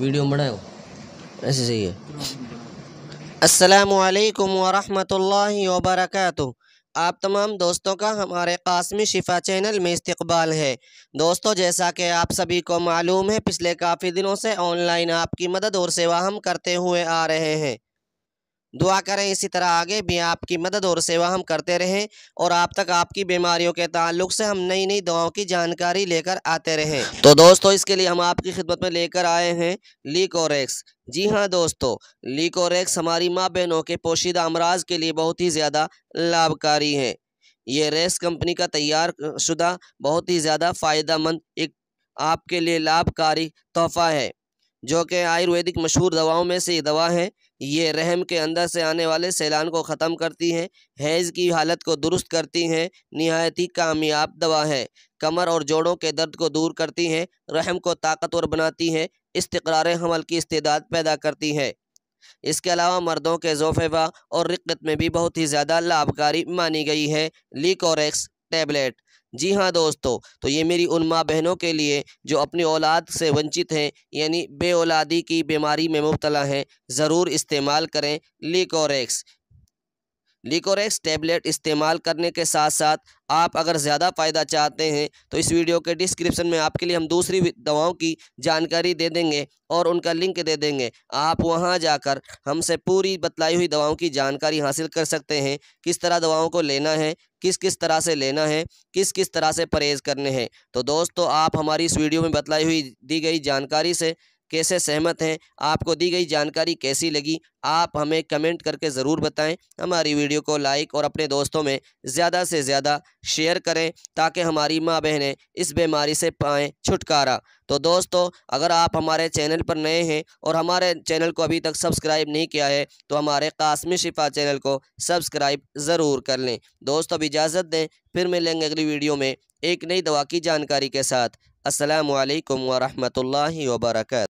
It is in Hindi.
वीडियो बनाए ऐसे सही है असलकम वरहमल वबरकू आप तमाम दोस्तों का हमारे कासमी शिफा चैनल में इस्तकबाल है दोस्तों जैसा कि आप सभी को मालूम है पिछले काफ़ी दिनों से ऑनलाइन आपकी मदद और सेवा हम करते हुए आ रहे हैं दुआ करें इसी तरह आगे भी आपकी मदद और सेवा हम करते रहें और आप तक आपकी बीमारियों के ताल्लुक से हम नई नई दवाओं की जानकारी लेकर आते रहें तो दोस्तों इसके लिए हम आपकी खिदमत में लेकर आए हैं लीकोरेक्स जी हाँ दोस्तों लीकोरेक्स हमारी माँ बहनों के पोशीदा अमराज के लिए बहुत ही ज़्यादा लाभकारी हैं ये रेस कंपनी का तैयार शुदा बहुत ही ज़्यादा फ़ायदेमंद एक आपके लिए लाभकारी तोहफा है जो कि आयुर्वेदिक मशहूर दवाओं में से ये दवा है ये रहम के अंदर से आने वाले सैलान को ख़त्म करती हैं हैज़ की हालत को दुरुस्त करती हैं नहायत ही कामयाब दवा है कमर और जोड़ों के दर्द को दूर करती हैं रहम को ताकतवर बनाती हैं इस्तरार हमल की इस्तेदाद पैदा करती है इसके अलावा मर्दों के जोफेवा और रिक्कत में भी बहुत ही ज़्यादा लाभकारी मानी गई है लीकोरेक्स टैबलेट जी हाँ दोस्तों तो ये मेरी उन माँ बहनों के लिए जो अपनी औलाद से वंचित हैं यानी बे औलादी की बीमारी में मुबतला हैं ज़रूर इस्तेमाल करें लिकोरेक्स लिकोरेक्स टैबलेट इस्तेमाल करने के साथ साथ आप अगर ज़्यादा फ़ायदा चाहते हैं तो इस वीडियो के डिस्क्रिप्शन में आपके लिए हम दूसरी दवाओं की जानकारी दे देंगे और उनका लिंक दे देंगे आप वहां जाकर हमसे पूरी बतलाई हुई दवाओं की जानकारी हासिल कर सकते हैं किस तरह दवाओं को लेना है किस किस तरह से लेना है किस किस तरह से परहेज़ करने हैं तो दोस्तों आप हमारी इस वीडियो में बतलाई हुई दी गई जानकारी से कैसे सहमत हैं आपको दी गई जानकारी कैसी लगी आप हमें कमेंट करके ज़रूर बताएं हमारी वीडियो को लाइक और अपने दोस्तों में ज़्यादा से ज़्यादा शेयर करें ताकि हमारी माँ बहनें इस बीमारी से पाएँ छुटकारा तो दोस्तों अगर आप हमारे चैनल पर नए हैं और हमारे चैनल को अभी तक सब्सक्राइब नहीं किया है तो हमारे कासमी शिफा चैनल को सब्सक्राइब ज़रूर कर लें दोस्तों अब इजाज़त दें फिर मिलेंगे अगली वीडियो में एक नई दवा की जानकारी के साथ असलकम वरहमल वर्क